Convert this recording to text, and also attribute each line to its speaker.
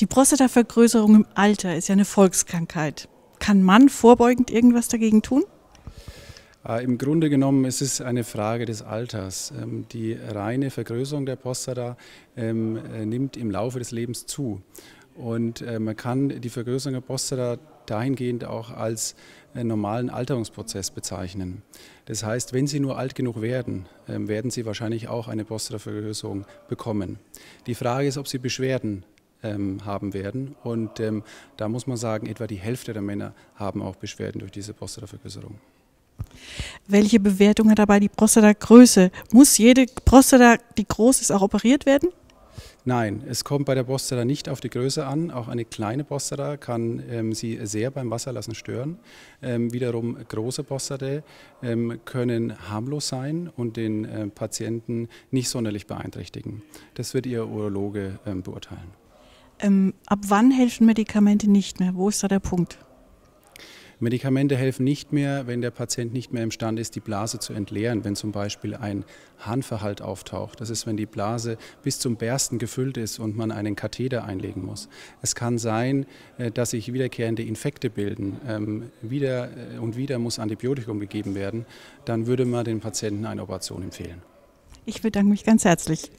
Speaker 1: Die Prostatavergrößerung im Alter ist ja eine Volkskrankheit. Kann man vorbeugend irgendwas dagegen tun?
Speaker 2: Äh, Im Grunde genommen ist es eine Frage des Alters. Ähm, die reine Vergrößerung der Prostata ähm, äh, nimmt im Laufe des Lebens zu. Und äh, man kann die Vergrößerung der Prostata dahingehend auch als normalen Alterungsprozess bezeichnen. Das heißt, wenn Sie nur alt genug werden, ähm, werden Sie wahrscheinlich auch eine Prostatavergrößerung bekommen. Die Frage ist, ob Sie Beschwerden ähm, haben werden. Und ähm, da muss man sagen, etwa die Hälfte der Männer haben auch Beschwerden durch diese Prostatavergrößerung.
Speaker 1: Welche Bewertung hat dabei die Prostatagröße? Muss jede Prostata, die groß ist, auch operiert werden?
Speaker 2: Nein, es kommt bei der Prostata nicht auf die Größe an. Auch eine kleine Prostata kann ähm, sie sehr beim Wasserlassen stören. Ähm, wiederum große Prostatae ähm, können harmlos sein und den äh, Patienten nicht sonderlich beeinträchtigen. Das wird Ihr Urologe ähm, beurteilen.
Speaker 1: Ähm, ab wann helfen Medikamente nicht mehr? Wo ist da der Punkt?
Speaker 2: Medikamente helfen nicht mehr, wenn der Patient nicht mehr imstande ist, die Blase zu entleeren, wenn zum Beispiel ein Harnverhalt auftaucht. Das ist, wenn die Blase bis zum Bersten gefüllt ist und man einen Katheter einlegen muss. Es kann sein, äh, dass sich wiederkehrende Infekte bilden. Ähm, wieder äh, und wieder muss Antibiotikum gegeben werden. Dann würde man den Patienten eine Operation empfehlen.
Speaker 1: Ich bedanke mich ganz herzlich.